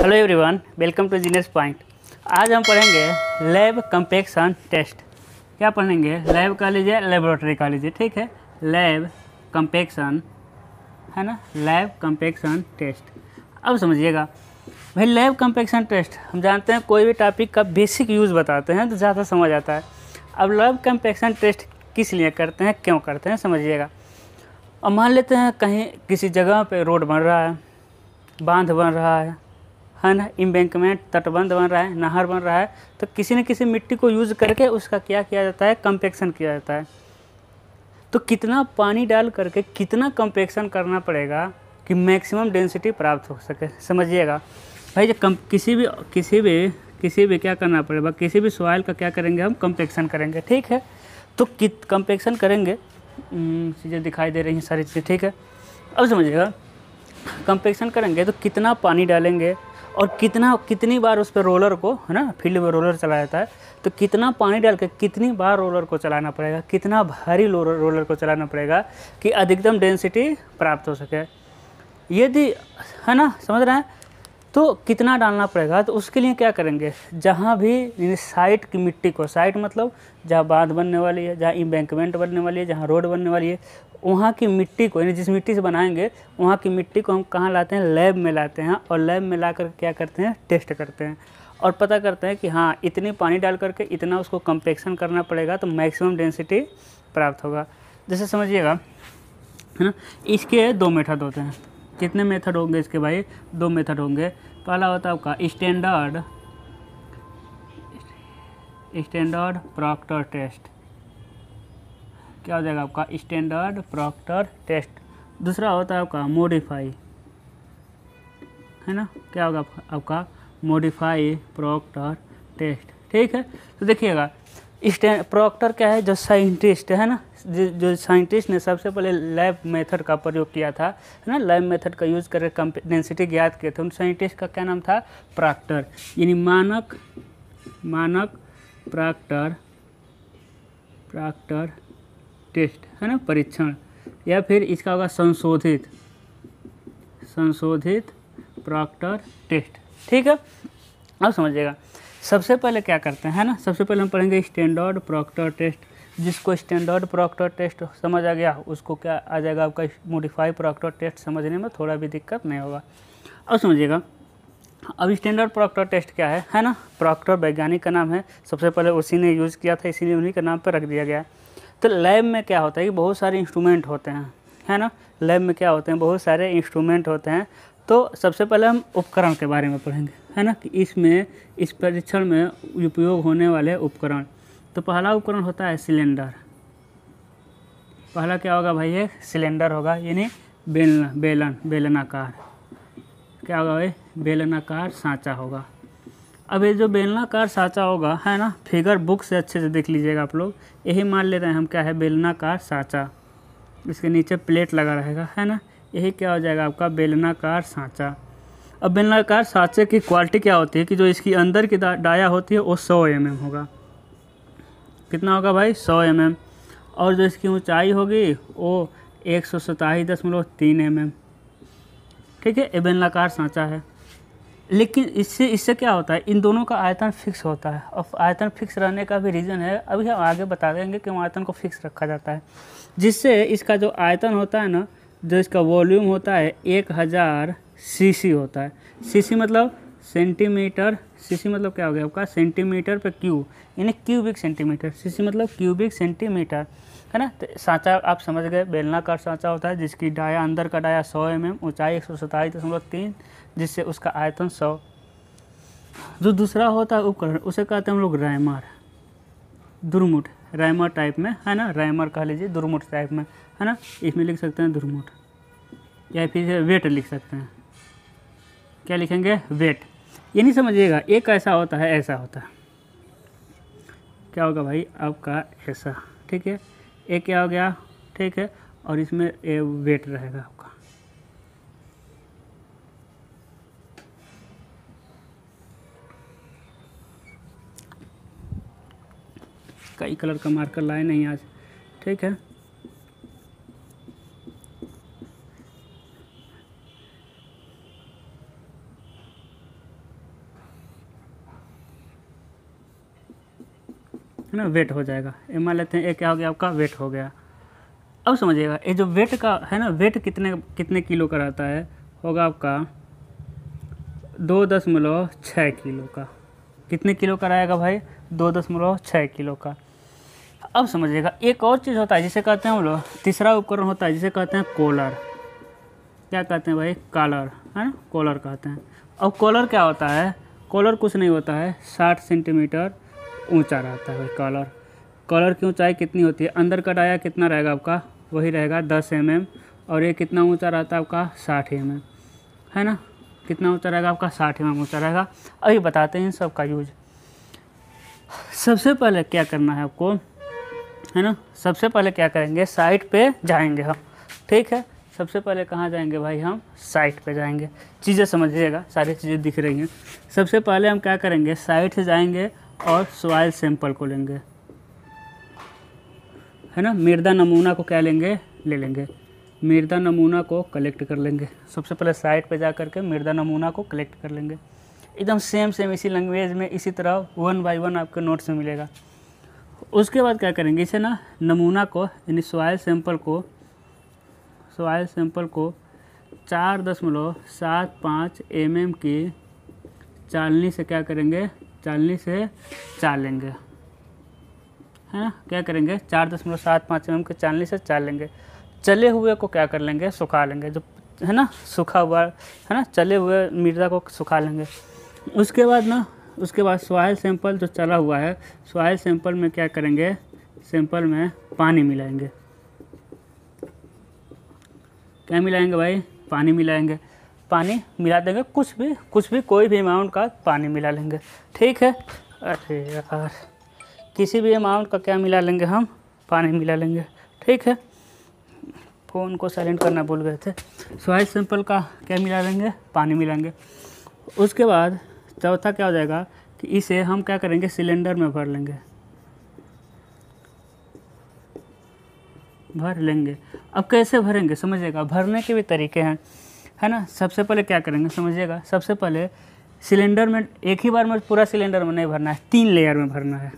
Hello everyone welcome to genius point आज हम पढ़ेंगे लैब कंपेक्शन टेस्ट क्या पढ़ेंगे लैब कह लीजिए लेबोरेटरी कह लीजिए ठीक है लैब कंपेक्शन है ना लैब कंपेक्शन टेस्ट अब समझिएगा भाई लैब कंपेक्शन टेस्ट हम जानते हैं कोई भी टॉपिक का बेसिक यूज़ बताते हैं तो ज़्यादा समझ आता है अब लैब कंपेक्शन टेस्ट किस लिए करते हैं क्यों करते हैं समझिएगा और मान लेते हैं कहीं किसी जगह पर रोड बन रहा है बांध बन रहा है है ना इम्बैंकमेंट तटबंध बन रहा है नहर बन रहा है तो किसी न किसी मिट्टी को यूज़ करके उसका क्या किया जाता है कंपेक्शन किया जाता है तो कितना पानी डाल करके कितना कंपेक्शन करना पड़ेगा कि मैक्सिमम डेंसिटी प्राप्त हो सके समझिएगा भाई जब कम किसी भी किसी भी किसी भी क्या करना पड़ेगा किसी भी सॉइल का क्या करेंगे हम कंपेक्शन करेंगे ठीक है तो कित कंपेक्शन करेंगे हम्म, चीज़ें दिखाई दे रही हैं सारी चीज़ें ठीक है अब समझिएगा कंपेक्शन करेंगे तो कितना पानी डालेंगे और कितना कितनी बार उस पर रोलर को है ना फील्ड में रोलर चलाया जाता है तो कितना पानी डाल के कितनी बार रोलर को चलाना पड़ेगा कितना भारी रोलर रोलर को चलाना पड़ेगा कि अधिकतम डेंसिटी प्राप्त हो सके यदि है ना समझ रहे हैं तो कितना डालना पड़ेगा तो उसके लिए क्या करेंगे जहाँ भी साइट की मिट्टी को साइट मतलब जहाँ बांध बनने वाली है जहाँ इम्बैंकमेंट बनने वाली है जहाँ रोड बनने वाली है वहाँ की मिट्टी को यानी जिस मिट्टी से बनाएंगे वहाँ की मिट्टी को हम कहाँ लाते हैं लैब में लाते हैं और लैब में ला कर क्या करते हैं टेस्ट करते हैं और पता करते हैं कि हाँ इतने पानी डाल करके इतना उसको कंपेक्शन करना पड़ेगा तो मैक्सिमम डेंसिटी प्राप्त होगा जैसे समझिएगा है ना इसके दो मेथड होते हैं कितने मेथड होंगे इसके भाई दो मेथड होंगे पहला होता है आपका स्टैंडर्ड स्टैंडर्ड प्रॉक्टर टेस्ट क्या हो जाएगा आपका स्टैंडर्ड प्रॉक्टर टेस्ट दूसरा होता है आपका मॉडिफाई है ना क्या होगा आपका मॉडिफाई प्रॉक्टर टेस्ट ठीक है तो देखिएगा प्रोक्टर क्या है जो साइंटिस्ट है ना जो साइंटिस्ट ने सबसे पहले लैब मेथड का प्रयोग किया था है ना लैब मेथड का यूज़ करके डेंसिटी ज्ञात किए थे उन साइंटिस्ट का क्या नाम था प्रॉक्टर यानी मानक मानक प्राक्टर प्राक्टर टेस्ट है ना परीक्षण या फिर इसका होगा संशोधित संशोधित प्राक्टर टेस्ट ठीक है अब समझिएगा सबसे पहले क्या करते हैं ना सबसे पहले हम पढ़ेंगे स्टैंडर्ड प्रॉक्टर टेस्ट जिसको स्टैंडर्ड प्रॉक्टर टेस्ट समझ आ गया उसको क्या आ जाएगा आपका मोडिफाई प्रॉक्टर टेस्ट समझने में थोड़ा भी दिक्कत नहीं होगा अब समझिएगा अब स्टैंडर्ड प्रॉक्टर टेस्ट क्या है है ना प्रॉक्टर वैज्ञानिक का नाम है सबसे पहले उसी ने यूज़ किया था इसी ने उन्हीं का नाम पर रख दिया गया है तो लैब में क्या होता है कि बहुत सारे इंस्ट्रूमेंट होते हैं है ना लैब में क्या होते हैं बहुत सारे इंस्ट्रूमेंट होते हैं तो सबसे पहले हम उपकरण के बारे में पढ़ेंगे है ना कि इसमें इस परीक्षण में उपयोग होने वाले उपकरण तो पहला उपकरण होता है सिलेंडर पहला क्या होगा भाई ये सिलेंडर होगा यानी बेलना बेलन बेलनाकार क्या होगा भाई बेलनाकार साँचा होगा अब ये जो बेलनाकार साँचा होगा है ना फिगर बुक से अच्छे से देख लीजिएगा आप लोग यही मान ले रहे हैं हम क्या है बेलनाकार साँचा इसके नीचे प्लेट लगा रहेगा है ना यही क्या हो जाएगा आपका बेलनाकार साँचा अब बेलनाकार साँचे की क्वालिटी क्या होती है कि जो इसकी अंदर की डाया होती है वो सौ एम mm होगा कितना होगा भाई सौ एम mm. और जो इसकी ऊंचाई होगी वो एक सौ सताईस दशमलव तीन एम mm। एम ठीक है बेलनाकार साँचा है लेकिन इससे इससे क्या होता है इन दोनों का आयतन फिक्स होता है और आयतन फिक्स रहने का भी रीज़न है अभी हम आगे बता देंगे कि आयतन को फिक्स रखा जाता है जिससे इसका जो आयतन होता है ना जो इसका वॉल्यूम होता है एक हज़ार सीसी होता है सीसी मतलब सेंटीमीटर सीसी मतलब क्या हो गया आपका सेंटीमीटर पर क्यू यानी क्यूबिक सेंटीमीटर सीसी मतलब क्यूबिक सेंटीमीटर है ना तो सांचा आप समझ गए बेलनाकार सांचा होता है जिसकी डाया अंदर का डाया 100 एम एम ऊँचाई एक दशमलव तीन जिससे उसका आयतन 100 जो दूसरा होता है उपकरण उसे कहते हैं हम लोग रैमर दुरमुट रैमर टाइप में है ना रैमर कह लीजिए दुरमुट टाइप में है ना इसमें लिख सकते हैं दुरमुट या फिर वेट लिख सकते हैं क्या लिखेंगे वेट ये नहीं समझिएगा एक ऐसा होता है ऐसा होता है क्या होगा भाई आपका ऐसा ठीक है एक क्या हो गया ठीक है और इसमें ए, वेट रहेगा आपका कई कलर का मार्कर लाए नहीं आज ठीक है है ना वेट हो जाएगा ये मान लेते हैं ये क्या हो गया आपका वेट हो गया अब समझिएगा ये जो वेट का है ना वेट कितने कितने किलो का रहता है होगा आपका दो दशमलव छः किलो का कितने किलो का रहेगा भाई दो दशमलव छः किलो का अब समझिएगा एक और चीज़ होता है जिसे कहते हैं हम लोग तीसरा उपकरण होता है जिसे कहते हैं कॉलर क्या कहते हैं भाई कॉलर है ना कॉलर कहते हैं अब कॉलर क्या होता है कॉलर कुछ नहीं होता है साठ सेंटीमीटर ऊंचा रहता है कॉलर कॉलर की ऊंचाई कितनी होती है अंदर का डाया कितना रहेगा आपका वही रहेगा दस एम mm और ये कितना ऊंचा रहता है आपका साठ एम mm है ना कितना ऊंचा रहेगा आपका साठ एम mm ऊँचा रहेगा अभी बताते हैं इन सब का यूज सबसे पहले क्या करना है आपको है ना सबसे पहले क्या करेंगे साइट पर जाएंगे हम ठीक है सबसे पहले कहाँ जाएंगे भाई हम साइट पे जाएंगे चीज़ें समझिएगा सारी चीज़ें दिख रही हैं सबसे पहले हम क्या करेंगे साइट से जाएंगे और सॉयल सैंपल को लेंगे है ना मृदा नमूना को क्या लेंगे ले लेंगे मृदा नमूना को कलेक्ट कर लेंगे सबसे पहले साइट पे जा करके मृदा नमूना को कलेक्ट कर लेंगे एकदम सेम सेम इसी लैंग्वेज में इसी तरह वन बाय वन आपके नोट्स में मिलेगा उसके बाद क्या करेंगे इसे ना नमूना को यानी सॉयल सैंपल को सॉयल सैंपल को चार दशमलव सात पाँच एम की चालनी से क्या करेंगे चालीस से लेंगे है ना क्या करेंगे चार दशमलव सात पाँच एम के चालीस से लेंगे चले हुए को क्या कर लेंगे सुखा लेंगे जो है ना सूखा हुआ है ना चले हुए मिर्ज़ा को सुखा लेंगे उसके बाद ना उसके बाद सॉयल सैंपल जो चला हुआ है सॉयल सैंपल में क्या करेंगे सैंपल में पानी मिलाएंगे क्या मिलाएंगे भाई पानी मिलाएंगे पानी मिला देंगे कुछ भी कुछ भी कोई भी अमाउंट का पानी मिला लेंगे ठीक है अरे यार किसी भी अमाउंट का क्या मिला लेंगे हम पानी मिला लेंगे ठीक है फ़ोन को साइलेंट करना भूल गए थे सॉइल सिंपल का क्या मिला लेंगे पानी मिलाएंगे उसके बाद चौथा क्या हो जाएगा कि इसे हम क्या करेंगे सिलेंडर में भर लेंगे भर लेंगे अब कैसे भरेंगे समझिएगा भरने के भी तरीके हैं है ना सबसे पहले क्या करेंगे समझिएगा सबसे पहले सिलेंडर में एक ही बार में पूरा सिलेंडर में नहीं भरना है तीन लेयर में भरना है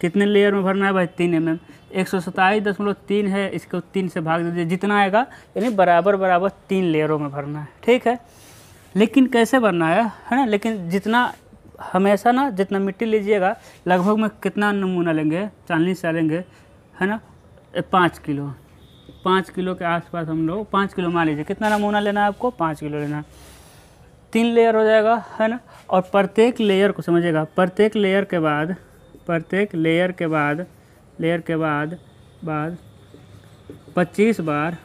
कितने लेयर में भरना है भाई तीन एम एम एक सौ सत्ताईस दशमलव तीन है इसको तीन से भाग दीजिए जितना आएगा यानी बराबर बराबर तीन लेयरों में भरना है ठीक है लेकिन कैसे भरना है है ना लेकिन जितना हमेशा ना जितना मिट्टी लीजिएगा लगभग में कितना नमूना लेंगे चालीस लेंगे है ना पाँच किलो पाँच किलो के आसपास हम लोग पाँच किलो मान लीजिए कितना नमूना लेना है आपको पाँच किलो लेना तीन लेयर हो जाएगा है ना और प्रत्येक लेयर को समझिएगा प्रत्येक लेयर के बाद प्रत्येक लेयर के बाद लेयर के बाद बाद पच्चीस बार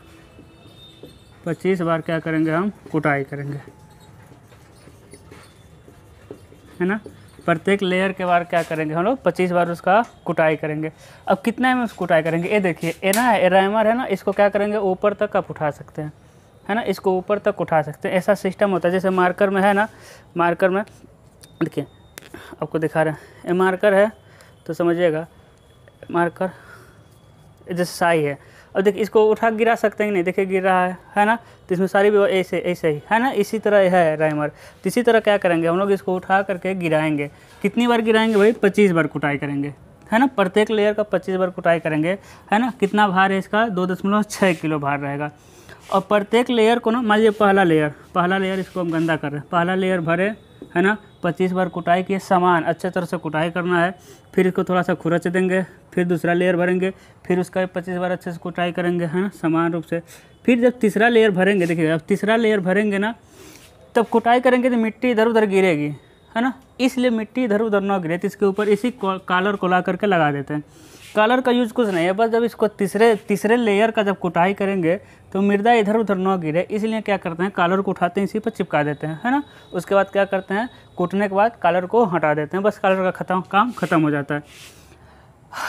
पच्चीस बार क्या करेंगे हम कुटाई करेंगे है ना प्रत्येक लेयर के बार क्या करेंगे हम लोग पच्चीस बार उसका कुटाई करेंगे अब कितना में उसको कुटाई करेंगे ये देखिए एना है एराइमर है ना इसको क्या करेंगे ऊपर तक आप उठा सकते हैं है ना इसको ऊपर तक उठा सकते हैं ऐसा सिस्टम होता है जैसे मार्कर में है ना मार्कर में देखिए आपको दिखा रहे हैं ये मार्कर है तो समझिएगा मार्कर जैसे साई है और देखिए इसको उठा गिरा सकते हैं नहीं देखिए गिर रहा है है ना तो इसमें सारी भी ऐसे ऐसे ही है ना इसी तरह है राइमर तो इसी तरह क्या करेंगे हम लोग इसको उठा करके गिराएंगे कितनी बार गिराएंगे भाई पच्चीस बार कुटाई करेंगे है ना प्रत्येक लेयर का पच्चीस बार कुटाई करेंगे है ना कितना भार है इसका दो दशमलव छः किलो भार रहेगा और प्रत्येक लेयर को ना मान लीजिए पहला लेयर पहला लेयर इसको हम गंदा कर रहे हैं पहला लेयर भरे है ना पच्चीस बार कुटाई किए समान अच्छे तरह से कुटाई करना है फिर इसको थोड़ा सा खुरच देंगे फिर दूसरा लेयर भरेंगे फिर उसका पच्चीस बार अच्छे से कुटाई करेंगे है ना समान रूप से फिर जब तीसरा लेयर भरेंगे देखिए अब तीसरा लेयर भरेंगे ना तब कुटाई करेंगे तो मिट्टी इधर उधर गिरेगी है ना इसलिए मिट्टी इधर उधर ना गिरे तो इसके ऊपर इसी कॉलर को ला करके लगा देते हैं कलर का यूज़ कुछ नहीं है बस जब इसको तीसरे तीसरे लेयर का जब कुटाई करेंगे तो मृदा इधर उधर ना गिरे इसलिए क्या करते हैं कलर को उठाते हैं इसी पर चिपका देते हैं है ना उसके बाद क्या करते हैं कूटने के बाद कॉलर को हटा देते हैं बस कलर का खत्म काम ख़त्म हो जाता है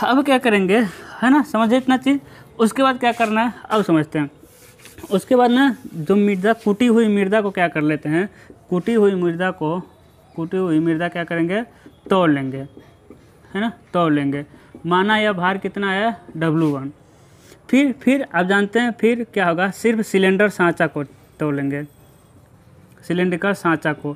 अब क्या करेंगे है ना समझे इतना चीज़ उसके बाद क्या करना है अब समझते हैं उसके बाद ना जो मृदा कूटी हुई मृदा को क्या कर लेते हैं कूटी हुई मृदा को कूटी हुई मृदा क्या करेंगे तोड़ लेंगे है ना तोड़ लेंगे माना यह भार कितना है डब्लू वन फिर फिर आप जानते हैं फिर क्या होगा सिर्फ सिलेंडर सांचा को तोलेंगे सिलेंडर का सांचा को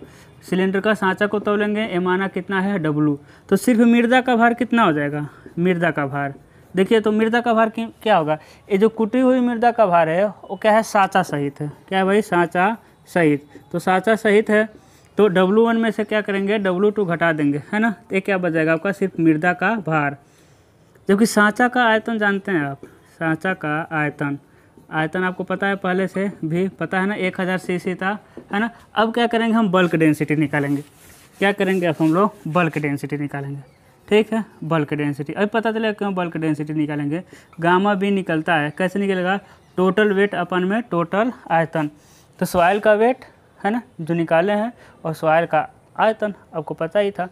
सिलेंडर का सांचा को तोलेंगे ये माना कितना है डब्लू तो सिर्फ मृदा का भार कितना हो जाएगा मृदा का भार देखिए तो मृदा का भार क्या होगा ये जो कुटी हुई मृदा का भार है वो क्या है साँचा सहित है क्या है भाई साँचा सहित तो साँचा सहित है तो डब्लू वन में से क्या करेंगे डब्लू टू घटा देंगे है ना तो ये क्या बच जाएगा आपका सिर्फ मृदा का भार जबकि सांचा का आयतन जानते हैं आप सांचा का आयतन आयतन आपको पता है पहले से भी पता है ना एक हज़ार सी था है ना अब क्या करेंगे हम बल्क डेंसिटी निकालेंगे क्या करेंगे अब हम लोग बल्क डेंसिटी निकालेंगे ठीक है बल्क डेंसिटी अभी पता चलेगा क्यों बल्क डेंसिटी निकालेंगे गामा भी निकलता है कैसे निकलेगा टोटल वेट अपन में टोटल आयतन तो सॉयल का वेट है ना जो निकाले हैं और सॉयल का आयतन आपको पता ही था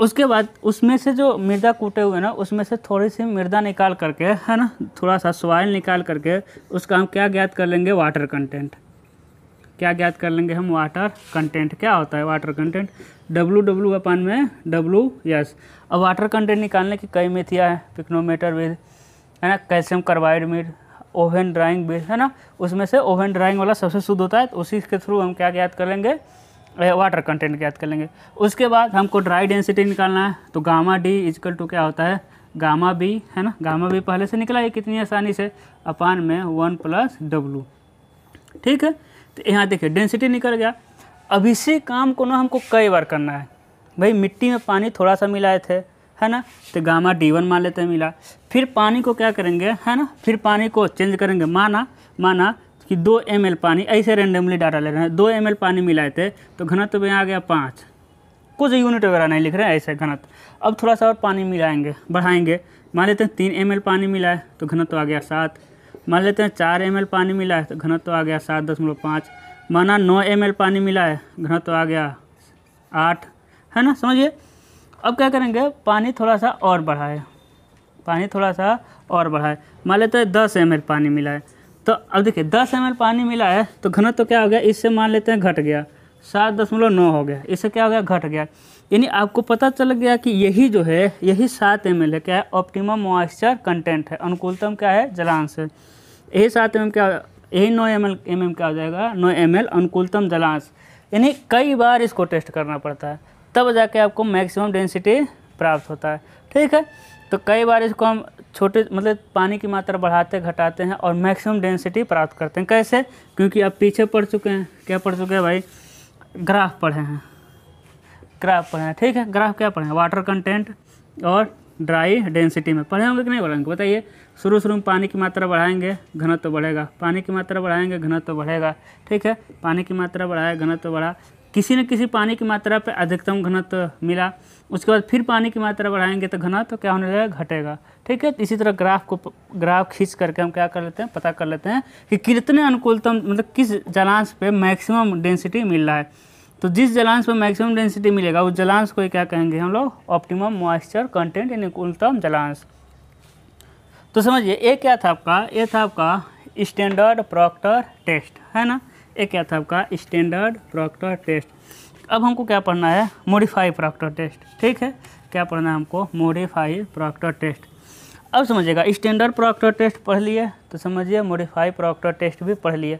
उसके बाद उसमें से जो मृदा कूटे हुए ना उसमें से थोड़ी सी मृदा निकाल करके है ना थोड़ा सा सॉइल निकाल करके उसका हम क्या ज्ञात कर लेंगे वाटर कंटेंट क्या ज्ञात कर लेंगे हम वाटर कंटेंट क्या होता है वाटर कंटेंट डब्लू डब्लू अपन में डब्लू यस अब वाटर कंटेंट निकालने की कई मिथियाँ हैं पिक्नोमीटर विद है ना कैल्शियम कार्बाइड मिड ओवन ड्राइंग विद है ना उसमें से ओवन ड्राइंग वाला सबसे शुद्ध होता है तो उसी के थ्रू हम क्या ज्ञात कर लेंगे वाटर कंटेंट ज्ञात कर लेंगे उसके बाद हमको ड्राई डेंसिटी निकालना है तो गामा डी इजकल टू क्या होता है गामा बी है ना गामा बी पहले से निकला है कितनी आसानी से अपान में वन प्लस डब्लू ठीक है तो यहाँ देखिए डेंसिटी निकल गया अब इसी काम को ना हमको कई बार करना है भाई मिट्टी में पानी थोड़ा सा मिलाए थे है ना तो गामा डी वन मान लेते हैं मिला फिर पानी को क्या करेंगे है ना फिर पानी को चेंज करेंगे माना माना कि दो एम पानी ऐसे रेंडमली डाटा ले रहे हैं दो एम पानी मिलाए थे तो घनत्व में आ गया पाँच कुछ यूनिट वगैरह नहीं लिख रहे हैं ऐसे घनत्व अब थोड़ा सा और पानी मिलाएंगे बढ़ाएंगे मान लेते हैं तीन एम पानी मिलाए तो घनत्व आ गया सात मान लेते हैं चार एम पानी मिला है तो घनत्व आ गया सात दशमलव पाँच माना नौ एम पानी मिला है घनत्व आ गया आठ है ना समझिए अब क्या करेंगे पानी थोड़ा सा और बढ़ाए पानी थोड़ा सा और बढ़ाए मान लेते हैं दस एम पानी मिलाए तो अब देखिए दस एम पानी मिला है तो घनत्व तो क्या हो गया इससे मान लेते हैं घट गया सात दशमलव नौ हो गया इससे क्या हो गया घट गया यानी आपको पता चल गया कि यही जो है यही सात एम है क्या है ऑप्टिमम मॉइस्चर कंटेंट है अनुकूलतम क्या है जलांश है यही सात एम क्या यही नौ एम एल एम एम क्या हो जाएगा नौ एम एल अनुकूलतम जलांश यानी कई बार इसको टेस्ट करना पड़ता है तब जाके आपको मैक्सिमम डेंसिटी प्राप्त होता है ठीक है तो कई बार इसको हम छोटे मतलब पानी की मात्रा बढ़ाते घटाते हैं और मैक्सिमम डेंसिटी प्राप्त करते हैं कैसे क्योंकि आप पीछे पढ़ चुके हैं क्या पढ़ चुके हैं भाई ग्राफ पढ़े हैं ग्राफ पढ़े हैं ठीक है ग्राफ क्या पढ़े हैं वाटर कंटेंट और ड्राई डेंसिटी में पढ़े होंगे कि नहीं पढ़ेंगे बताइए शुरू शुरू में पानी की मात्रा बढ़ाएंगे घनत्व तो बढ़ेगा पानी की मात्रा बढ़ाएंगे घनत्व तो बढ़ेगा ठीक है पानी की मात्रा बढ़ाया घनत्व तो बढ़ा किसी न किसी पानी की मात्रा पर अधिकतम घनत्व मिला उसके बाद फिर पानी की मात्रा बढ़ाएंगे तो घनत्व क्या होने लगेगा घटेगा ठीक है तो इसी तरह ग्राफ को ग्राफ खींच करके हम क्या कर लेते हैं पता कर लेते हैं कि कितने अनुकूलतम मतलब किस जलांश पे मैक्सिमम डेंसिटी मिल रहा है तो जिस जलांश पर मैक्सिमम डेंसिटी मिलेगा उस जलांश को क्या कहेंगे हम लोग ऑप्टिमम मॉइस्चर कंटेंट इन अनुकूलतम जलांश तो समझिए ये क्या था आपका ये था आपका स्टैंडर्ड प्रॉक्टर टेस्ट है ना ये क्या था आपका स्टैंडर्ड प्रॉक्टर टेस्ट अब हमको क्या पढ़ना है मॉडिफाई प्रॉक्टर टेस्ट ठीक है क्या पढ़ना है हमको मॉडिफाई प्रॉक्टर टेस्ट अब समझिएगा स्टैंडर्ड प्रोक्टर टेस्ट पढ़ लिए तो समझिए मॉडिफाई प्रोक्टर टेस्ट भी पढ़ लिए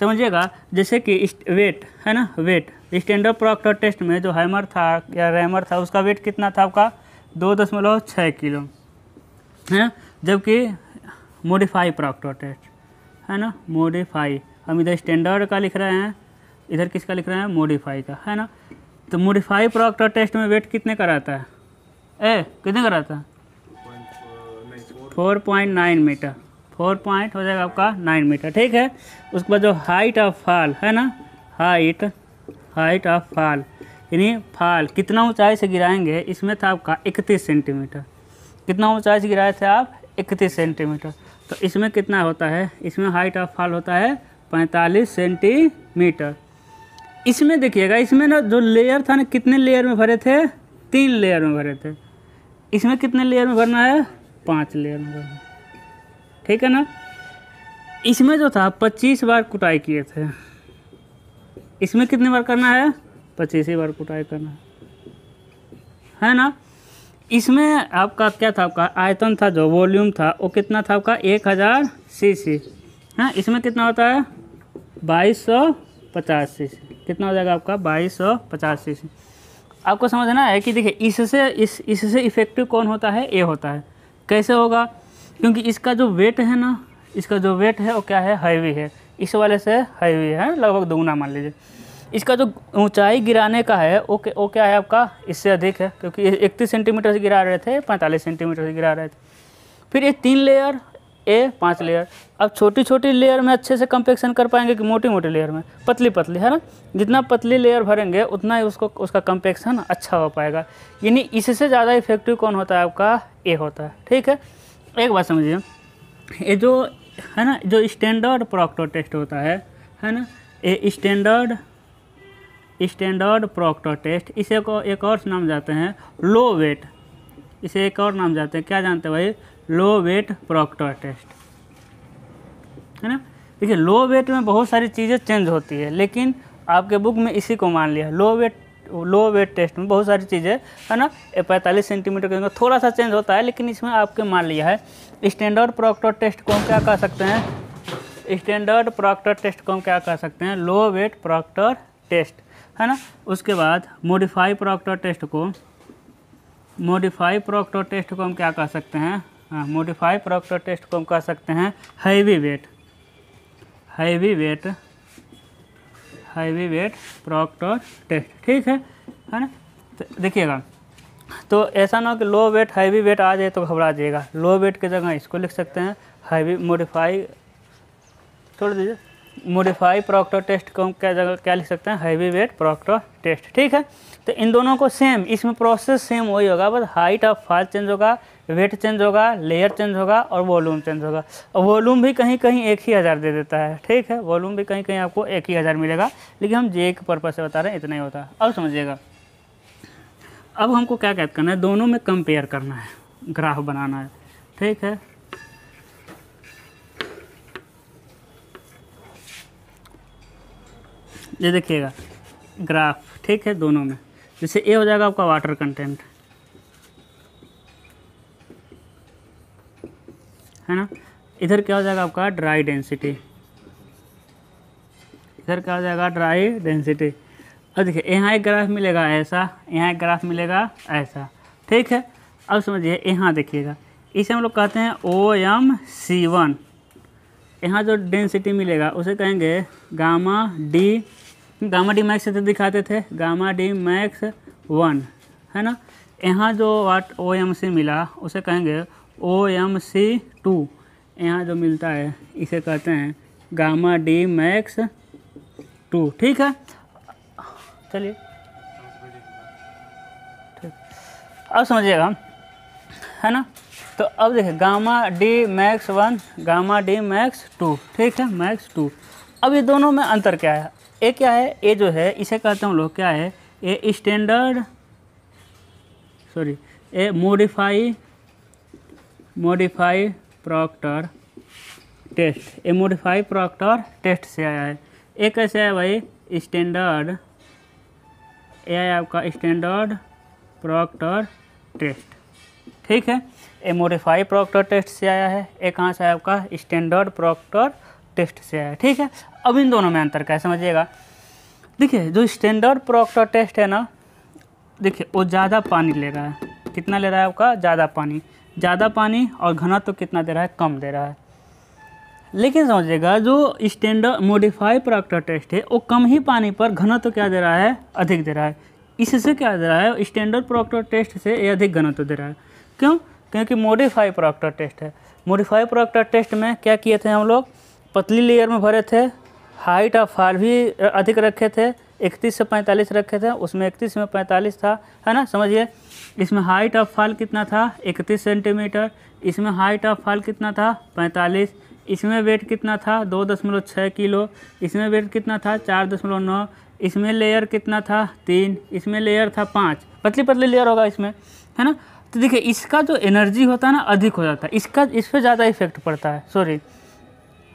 समझिएगा जैसे कि वेट है ना वेट स्टैंडर्ड प्रोक्टर टेस्ट में जो हैमर था या रैमर था उसका वेट कितना था आपका दो दशमलव छः किलो है ना जबकि मॉडिफाई प्रोक्टर टेस्ट है ना मॉडिफाई हम इधर स्टैंडर्ड का लिख रहे हैं इधर किसका लिख रहे हैं मॉडिफाई का है ना तो मॉडिफाई प्रोक्टर टेस्ट में वेट कितने कराता है ए कितने कराता है four point nine metre four point हो जाएगा आपका नाइन मीटर ठीक है उसके बाद जो हाइट ऑफ फॉल है ना हाइट हाइट ऑफ फॉल यानी फॉल कितना ऊंचाई से गिराएंगे इसमें था आपका इकतीस सेंटीमीटर कितना ऊंचाई से गिराए थे आप इकतीस सेंटीमीटर तो इसमें कितना होता है इसमें हाइट ऑफ फॉल होता है पैंतालीस सेंटीमीटर इसमें देखिएगा इसमें ना जो लेयर था ना कितने लेयर में भरे थे तीन लेयर में भरे थे इसमें कितने लेयर में भरना है पाँच लेयर में ठीक है ना इसमें जो था पच्चीस बार कुटाई किए थे इसमें कितने बार करना है पच्चीस ही बार कुटाई करना है है ना इसमें आपका क्या था आपका आयतन था जो वॉल्यूम था वो कितना था आपका एक हज़ार सी सी है हाँ, इसमें कितना होता है बाईस सौ पचास सी सी कितना हो जाएगा आपका बाईस सौ पचास सी सी आपको समझना है कि देखिए इससे इस इससे इफ़ेक्टिव कौन होता है ए होता है कैसे होगा क्योंकि इसका जो वेट है ना इसका जो वेट है वो क्या है हैवी है इस वाले से हैवी है लगभग दोगुना मान लीजिए इसका जो ऊंचाई गिराने का है वो वो क्या है आपका इससे अधिक है क्योंकि इकतीस सेंटीमीटर से गिरा रहे थे पैंतालीस सेंटीमीटर से गिरा रहे थे फिर ये तीन लेयर ए पाँच लेयर अब छोटी छोटी लेयर में अच्छे से कंपेक्शन कर पाएंगे कि मोटी मोटी लेयर में पतली पतली है ना जितना पतली लेयर भरेंगे उतना ही उसको उसका कंपेक्शन अच्छा हो पाएगा यानी इससे ज़्यादा इफेक्टिव कौन होता है आपका ए होता है ठीक है एक बात समझिए ये जो है ना जो स्टैंडर्ड प्रोक्टो टेस्ट होता है है ना ये स्टैंडर्ड स्टैंडर्ड प्रोक्टो टेस्ट इसे को एक और नाम जाते हैं लो वेट इसे एक और नाम जाते हैं क्या जानते हैं भाई लो वेट प्रॉक्टर टेस्ट है ना देखिए लो वेट में बहुत सारी चीज़ें चेंज होती है लेकिन आपके बुक में इसी को मान लिया low weight low weight test में बहुत सारी चीज़ें है ना पैंतालीस सेंटीमीटर के अंदर थोड़ा सा चेंज होता है लेकिन इसमें आपके मान लिया है स्टैंडर्ड प्रॉक्टर टेस्ट को हम क्या कह सकते हैं स्टैंडर्ड प्रॉक्टर टेस्ट को हम क्या कह सकते हैं लो वेट प्रॉक्टर टेस्ट है ना उसके बाद मोडिफाई प्रॉक्टर टेस्ट को मोडिफाई प्रॉक्टर टेस्ट को हम क्या कह सकते हैं हाँ मोडिफाई प्रोक्टर टेस्ट को हम कह सकते हैं heavy weight heavy weight heavy weight Proctor test ठीक है है ना तो देखिएगा तो ऐसा ना हो कि लो वेट हैवी वेट आ जाए तो घबरा जाएगा लो वेट की जगह इसको लिख सकते हैं हैवी मोडिफाई छोड़ दीजिए मोडिफाई प्रॉक्टर टेस्ट को हम क्या जगह क्या लिख सकते हैं हैवी वेट प्रॉक्टर टेस्ट ठीक है तो इन दोनों को सेम इसमें प्रोसेस सेम वही होगा बस हाइट ऑफ फाइल चेंज होगा वेट चेंज होगा लेयर चेंज होगा और वॉल्यूम चेंज होगा और वॉल्यूम भी कहीं कहीं एक ही हज़ार दे देता है ठीक है वॉल्यूम भी कहीं कहीं आपको एक ही हज़ार मिलेगा लेकिन हम जे के पर्पज़ से बता रहे हैं इतना ही होता है अब समझिएगा अब हमको क्या कैद करना है दोनों में कंपेयर करना है ग्राफ बनाना है ठीक है ये देखिएगा ग्राफ ठीक है दोनों में जैसे ए हो जाएगा आपका वाटर कंटेंट है ना इधर क्या हो जाएगा आपका ड्राई डेंसिटी इधर क्या हो जाएगा ड्राई डेंसिटी अब देखिए यहाँ एक ग्राफ मिलेगा ऐसा यहाँ एक ग्राफ मिलेगा ऐसा ठीक है अब समझिए यहाँ देखिएगा इसे हम लोग कहते हैं ओ एम सी वन यहाँ जो डेंसिटी मिलेगा उसे कहेंगे gamma D gamma D max से दिखाते थे गामा डी मैक्स वन है ना यहाँ जो वाट ओ एम सी मिला उसे कहेंगे ओ एम सी टू यहाँ जो मिलता है इसे कहते हैं गामा डी मैक्स टू ठीक है चलिए ठीक अब समझिएगा है ना तो अब देखिए gamma D max one gamma D max two ठीक है मैक्स टू अब ये दोनों में अंतर क्या है ए क्या है ए जो है इसे कहते हैं लोग क्या है ए स्टैंडर्ड सॉरी ए मोडिफाई मॉडिफाई प्रॉक्टर टेस्ट ये मॉडिफाई प्रॉक्टर टेस्ट से आया है एक कैसे आया भाई स्टैंडर्ड ये आया आपका स्टैंडर्ड प्रॉक्टर टेस्ट ठीक है ये मॉडिफाई प्रॉक्टर टेस्ट से आया है एक कहाँ से आया आपका स्टैंडर्ड प्रॉक्टर टेस्ट से आया ठीक है अब इन दोनों में अंतर क्या समझिएगा देखिए जो स्टैंडर्ड प्रॉक्टर टेस्ट है ना देखिए वो ज़्यादा पानी ले रहा है कितना ले रहा है आपका ज़्यादा पानी ज़्यादा पानी और घना तो कितना दे रहा है कम दे रहा है लेकिन समझिएगा जो स्टैंडर्ड मोडिफाइड प्रॉक्टर टेस्ट है वो कम ही पानी पर घना तो क्या दे रहा है अधिक दे रहा है इससे क्या दे रहा है स्टैंडर्ड प्रॉक्टर टेस्ट से ये अधिक घनत्व तो दे रहा है क्यों क्योंकि मोडिफाइड प्रॉक्टर टेस्ट है मोडिफाइड प्रॉक्टर टेस्ट में क्या किए थे हम लोग पतली लेयर में भरे थे हाइट ऑफ फार भी अधिक रखे थे इकतीस से पैंतालीस रखे थे उसमें इकतीस में पैंतालीस था है ना समझिए इसमें हाइट ऑफ फॉल कितना था इकतीस सेंटीमीटर इसमें हाइट ऑफ फॉल कितना था पैंतालीस इसमें वेट कितना था दो दशमलव छः किलो इसमें वेट कितना था चार दशमलव नौ इसमें लेयर कितना था तीन इसमें लेयर था पाँच पतली पतली लेयर होगा इसमें है ना तो देखिए इसका जो एनर्जी होता है ना अधिक हो जाता है इसका इस पर ज़्यादा इफेक्ट पड़ता है सॉरी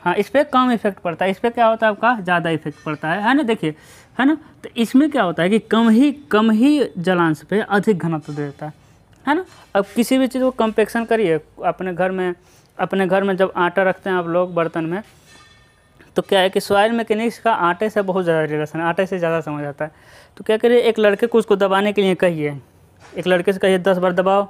हाँ इस पर कम इफेक्ट पड़ता है इस पर क्या होता है आपका ज़्यादा इफेक्ट पड़ता है है ना देखिए है ना तो इसमें क्या होता है कि कम ही कम ही जलांश पे अधिक घनत्व देता है है ना अब किसी भी चीज़ को कंपेक्शन करिए अपने घर में अपने घर में जब आटा रखते हैं आप लोग बर्तन में तो क्या है कि सॉयल मैकेनिक्स का आटे से बहुत ज़्यादा रिलेशन आटे से ज़्यादा समझ आता है तो क्या करिए एक लड़के को उसको दबाने के लिए कहिए एक लड़के से कहिए दस बार दबाओ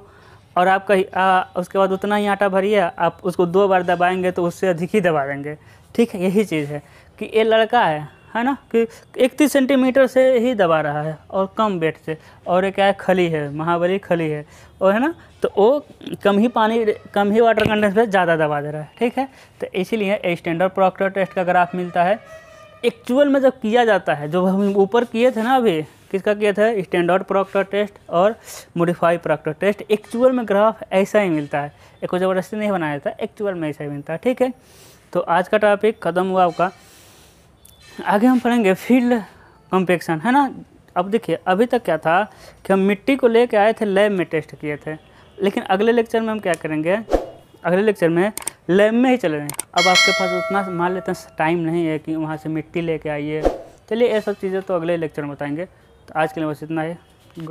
और आपका कहीं उसके बाद उतना ही आटा भरिए आप उसको दो बार दबाएंगे तो उससे अधिक ही दबा देंगे ठीक है यही चीज़ है कि ये लड़का है है ना कि इकतीस सेंटीमीटर से ही दबा रहा है और कम वेट से और ये क्या है खली है महाबली खली है और है ना तो वो कम ही पानी कम ही वाटर कंटेंट पे ज़्यादा दबा दे रहा है ठीक है तो इसीलिए स्टैंडर्ड प्रॉक्टर टेस्ट का ग्राफ मिलता है एक्चुअल में जब किया जाता है जो हम ऊपर किए थे ना अभी किसका किया था स्टैंडर्ड प्रॉक्टर टेस्ट और मोडिफाइड प्रॉक्टर टेस्ट एक्चुअल में ग्राफ ऐसा ही मिलता है एक ज़बरदस्ती नहीं बनाया था एक्चुअल में ऐसा ही मिलता है ठीक है तो आज का टॉपिक कदम हुआ आपका आगे हम पढ़ेंगे फील्ड कम्पेक्शन है ना अब देखिए अभी तक क्या था कि हम मिट्टी को लेके आए थे लैब में टेस्ट किए थे लेकिन अगले लेक्चर में हम क्या करेंगे अगले लेक्चर में लैब में ही चले जाएँ अब आपके पास उतना मान लेते हैं टाइम नहीं है कि वहाँ से मिट्टी लेके आइए चलिए ये सब चीज़ें तो अगले लेक्चर में बताएंगे तो आज के लिए बस इतना ही